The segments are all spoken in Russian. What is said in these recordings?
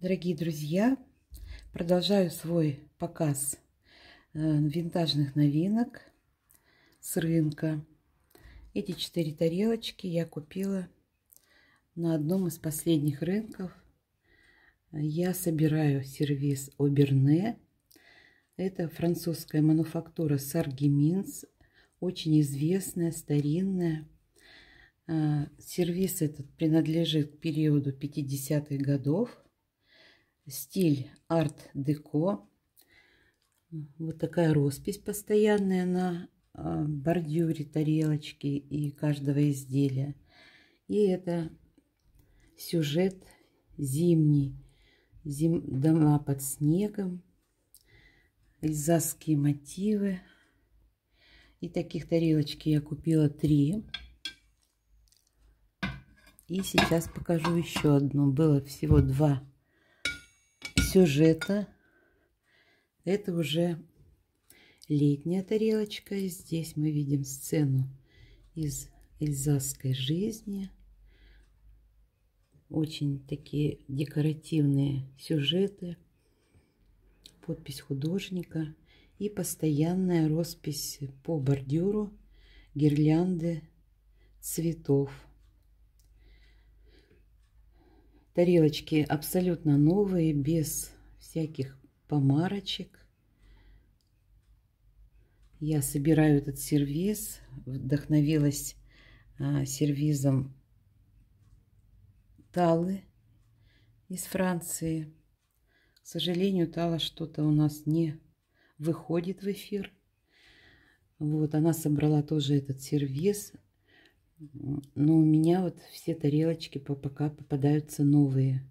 Дорогие друзья, продолжаю свой показ э, винтажных новинок с рынка. Эти четыре тарелочки я купила на одном из последних рынков я собираю сервис Оберне. Это французская мануфактура Саргиминс, очень известная, старинная. А, сервис этот принадлежит к периоду 50-х годов. Стиль арт-деко. Вот такая роспись постоянная на а, бордюре тарелочки и каждого изделия. И это сюжет зимний. Зим... Дома под снегом, эльзасские мотивы. И таких тарелочки я купила три. И сейчас покажу еще одну. Было всего два сюжета. Это уже летняя тарелочка. и Здесь мы видим сцену из эльзасской жизни – очень такие декоративные сюжеты, подпись художника и постоянная роспись по бордюру, гирлянды цветов. Тарелочки абсолютно новые, без всяких помарочек. Я собираю этот сервиз, вдохновилась а, сервизом Талы из Франции. К сожалению, Тала что-то у нас не выходит в эфир. Вот, она собрала тоже этот сервис. Но у меня вот все тарелочки пока попадаются новые.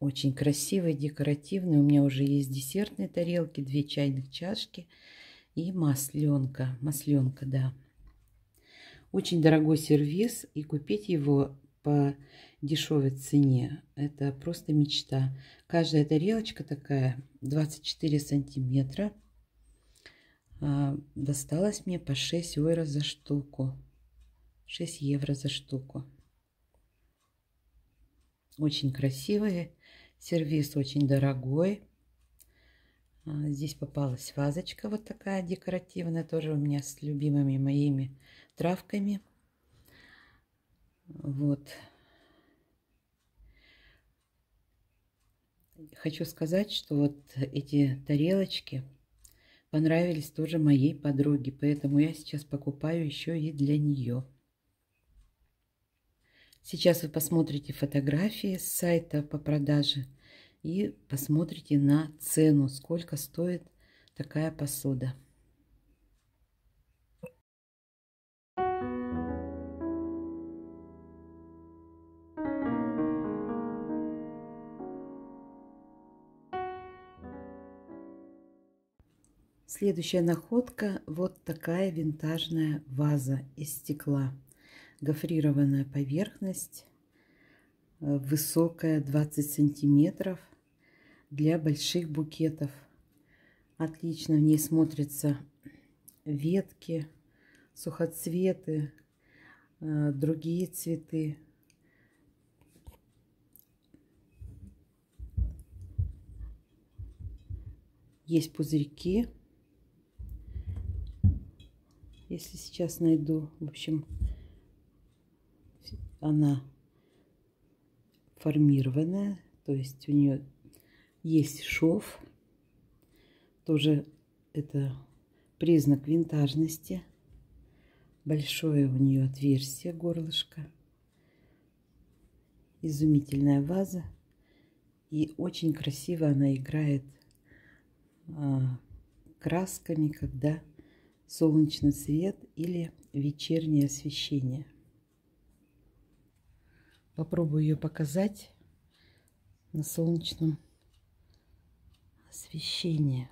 Очень красивые, декоративные. У меня уже есть десертные тарелки, две чайных чашки и масленка. Масленка, да. Очень дорогой сервис, и купить его по дешевой цене. Это просто мечта. Каждая тарелочка такая, 24 сантиметра. А, Досталась мне по 6 евро за штуку. 6 евро за штуку. Очень красивые. Сервис очень дорогой. А, здесь попалась вазочка вот такая декоративная, тоже у меня с любимыми моими травками. Вот. Хочу сказать, что вот эти тарелочки понравились тоже моей подруге, поэтому я сейчас покупаю еще и для нее. Сейчас вы посмотрите фотографии с сайта по продаже и посмотрите на цену, сколько стоит такая посуда. Следующая находка – вот такая винтажная ваза из стекла. Гофрированная поверхность, э, высокая 20 сантиметров для больших букетов. Отлично в ней смотрятся ветки, сухоцветы, э, другие цветы. Есть пузырьки если сейчас найду, в общем, она формированная, то есть у нее есть шов. Тоже это признак винтажности. Большое у нее отверстие, горлышко. Изумительная ваза. И очень красиво она играет а, красками, когда солнечный свет или вечернее освещение. Попробую ее показать на солнечном освещении.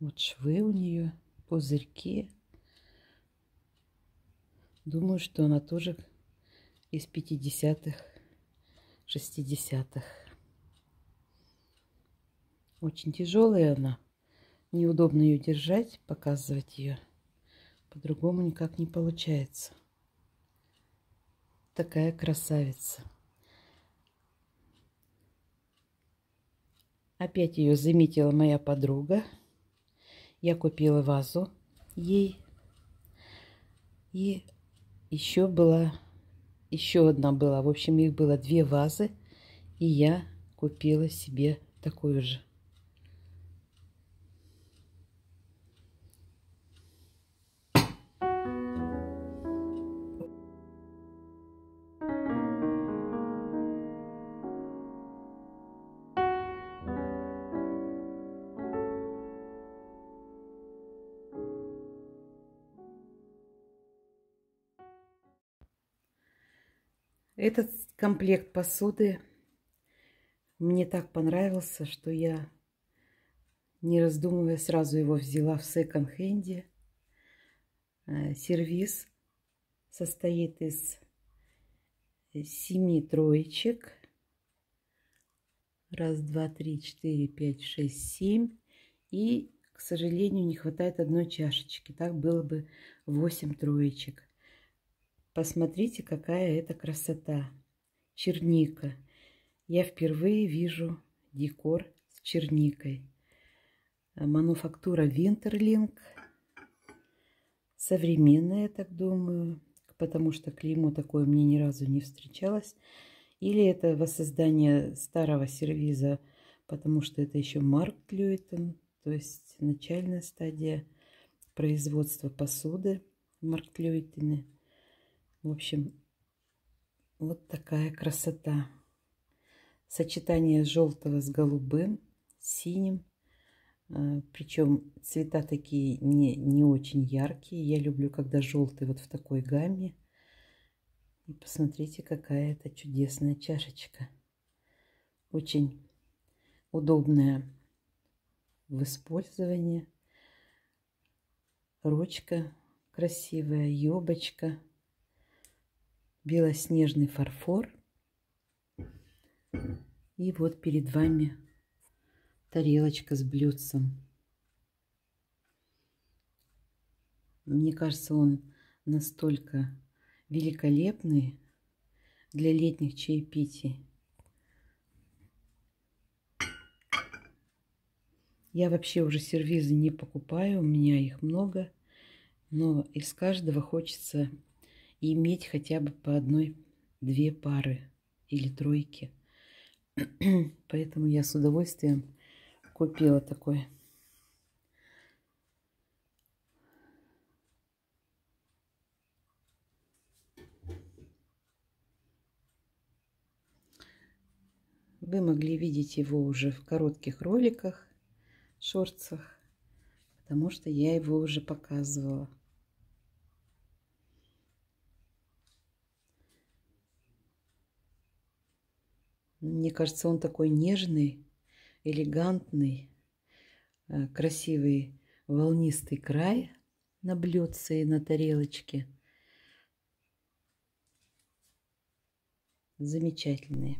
Вот швы у нее, пузырьки. Думаю, что она тоже из 50-х, 60-х. Очень тяжелая она неудобно ее держать, показывать ее. По-другому никак не получается. Такая красавица. Опять ее заметила моя подруга. Я купила вазу ей. И еще была, еще одна была. В общем, их было две вазы. И я купила себе такую же. Этот комплект посуды мне так понравился, что я, не раздумывая, сразу его взяла в секонд-хенде. Э, Сервис состоит из семи троечек. Раз, два, три, четыре, пять, шесть, семь. И, к сожалению, не хватает одной чашечки. Так было бы восемь троечек. Посмотрите, какая это красота. Черника. Я впервые вижу декор с черникой. Мануфактура Винтерлинг. Современная, я так думаю, потому что клеймо такое мне ни разу не встречалось. Или это воссоздание старого сервиза, потому что это еще Марк Льюитон, то есть начальная стадия производства посуды Марк Льюитона. В общем, вот такая красота. Сочетание желтого с голубым, синим. А, Причем цвета такие не, не очень яркие. Я люблю, когда желтый вот в такой гамме. И посмотрите, какая это чудесная чашечка. Очень удобная в использовании. Ручка красивая, юбочка белоснежный фарфор. И вот перед вами тарелочка с блюдцем. Мне кажется, он настолько великолепный для летних чаепитий. Я вообще уже сервизы не покупаю, у меня их много, но из каждого хочется иметь хотя бы по одной-две пары или тройки. Поэтому я с удовольствием купила такой. Вы могли видеть его уже в коротких роликах, шорцах, потому что я его уже показывала. Мне кажется, он такой нежный, элегантный, э, красивый волнистый край на блюдце и на тарелочке. Замечательные.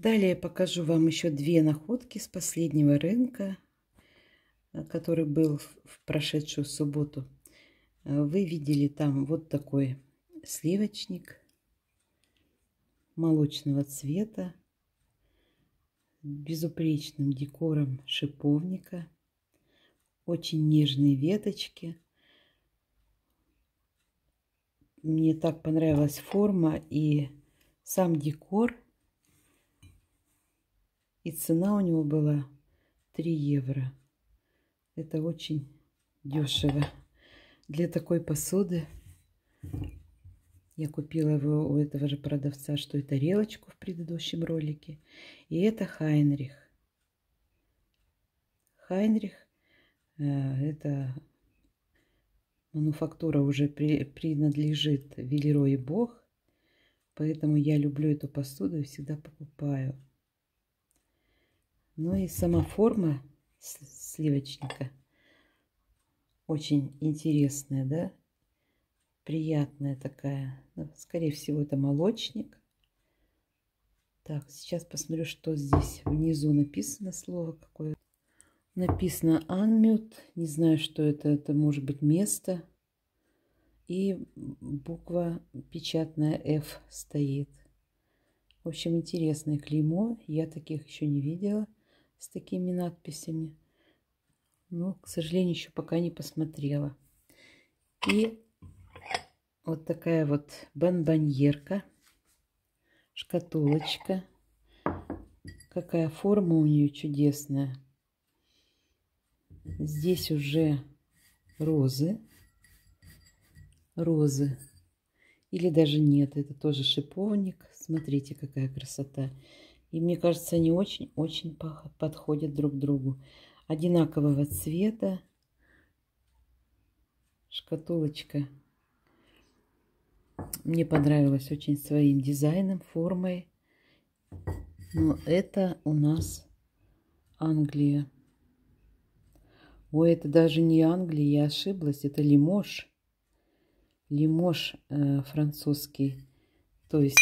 Далее покажу вам еще две находки с последнего рынка, э, который был в прошедшую субботу. Э, вы видели там вот такой сливочник молочного цвета безупречным декором шиповника. Очень нежные веточки. Мне так понравилась форма и сам декор – и цена у него была 3 евро. Это очень дешево. Для такой посуды я купила его у этого же продавца, что и тарелочку в предыдущем ролике. И это Хайнрих. Хайнрих э, это мануфактура уже при, принадлежит Велерой Бог. Поэтому я люблю эту посуду и всегда покупаю. Ну и сама форма сливочника очень интересная, да? Приятная такая. Ну, скорее всего, это молочник. Так, сейчас посмотрю, что здесь внизу написано слово какое. Написано «Анмют». Не знаю, что это. Это может быть место. И буква печатная «F» стоит. В общем, интересное клеймо. Я таких еще не видела с такими надписями. Но, ну, к сожалению, еще пока не посмотрела. И вот такая вот бонбоньерка, шкатулочка. Какая форма у нее чудесная. Здесь уже розы. Розы. Или даже нет, это тоже шиповник. Смотрите, какая красота. Красота. И мне кажется, они очень-очень подходят друг другу. Одинакового цвета. Шкатулочка мне понравилась очень своим дизайном, формой. Но это у нас Англия. Ой, это даже не Англия, я ошиблась. Это Лимош. Лимош э, французский. То есть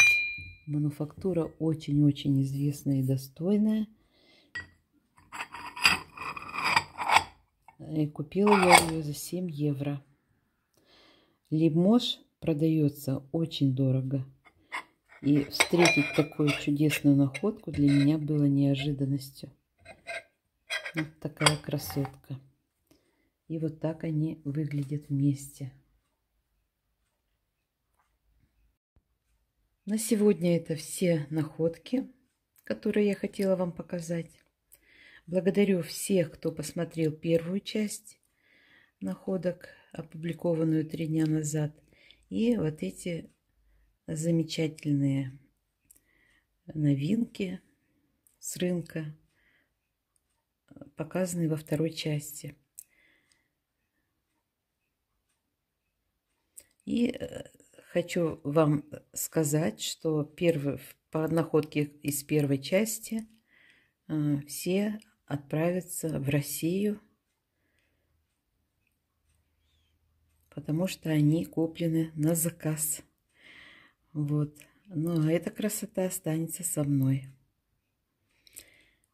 Мануфактура очень-очень известная и достойная. И купила я ее за 7 евро. Лимож продается очень дорого. И встретить такую чудесную находку для меня было неожиданностью. Вот такая красотка. И вот так они выглядят вместе. На сегодня это все находки, которые я хотела вам показать. Благодарю всех, кто посмотрел первую часть находок, опубликованную три дня назад. И вот эти замечательные новинки с рынка, показанные во второй части. И э, хочу вам сказать, что первый, по находке из первой части э, все отправятся в Россию, потому что они куплены на заказ. Вот. но ну, а эта красота останется со мной.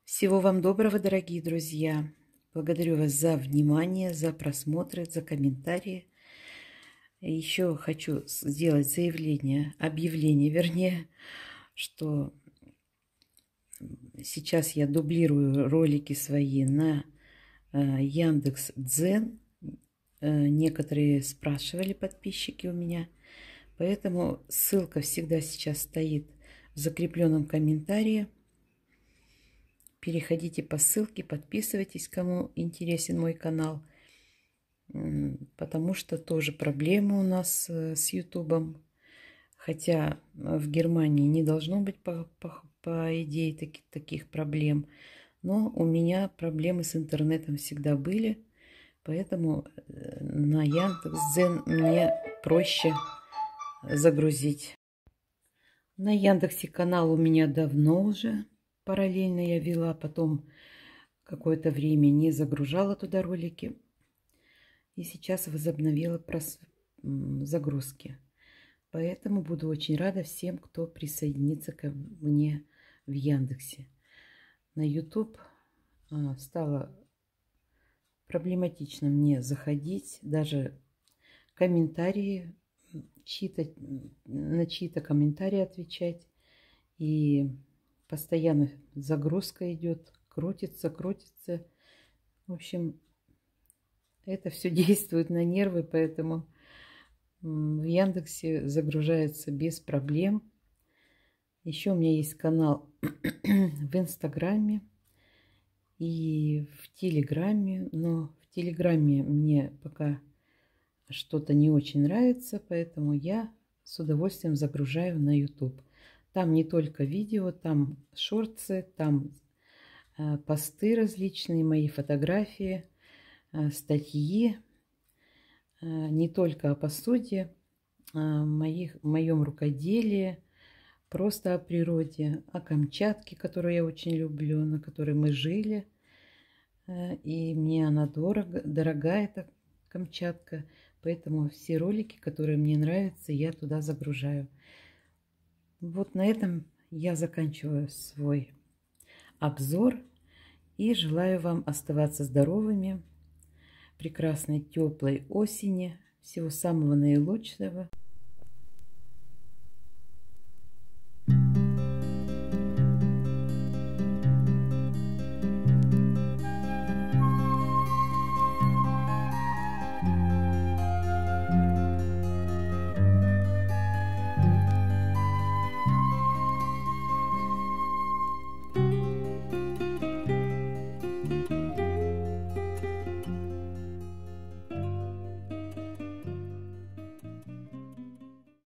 Всего вам доброго, дорогие друзья. Благодарю вас за внимание, за просмотры, за комментарии. Еще хочу сделать заявление, объявление, вернее, что сейчас я дублирую ролики свои на э, Яндекс Дзен. Э, некоторые спрашивали подписчики у меня. Поэтому ссылка всегда сейчас стоит в закрепленном комментарии. Переходите по ссылке, подписывайтесь, кому интересен мой канал – потому что тоже проблемы у нас э, с Ютубом. Хотя э, в Германии не должно быть, по, по, по идее, таки, таких проблем. Но у меня проблемы с интернетом всегда были. Поэтому э, на Яндекс.Дзен мне проще загрузить. На Яндексе канал у меня давно уже. Параллельно я вела, а потом какое-то время не загружала туда ролики. И сейчас возобновила прос... загрузки. Поэтому буду очень рада всем, кто присоединится ко мне в Яндексе. На YouTube а, стало проблематично мне заходить, даже комментарии читать, на чьи-то комментарии отвечать. И постоянно загрузка идет, крутится, крутится. В общем, это все действует на нервы, поэтому в Яндексе загружается без проблем. Еще у меня есть канал в Инстаграме и в Телеграме, но в Телеграме мне пока что-то не очень нравится, поэтому я с удовольствием загружаю на YouTube. Там не только видео, там шорцы, там э, посты различные, мои фотографии – Э, статьи э, не только о посуде, о э, моих, моем рукоделии, просто о природе, о Камчатке, которую я очень люблю, на которой мы жили. И мне она дорога, дорогая, эта Камчатка, поэтому все ролики, которые мне нравятся, я туда загружаю. Вот на этом я заканчиваю свой обзор и желаю вам оставаться здоровыми, прекрасной теплой осени. Всего самого наилучшего.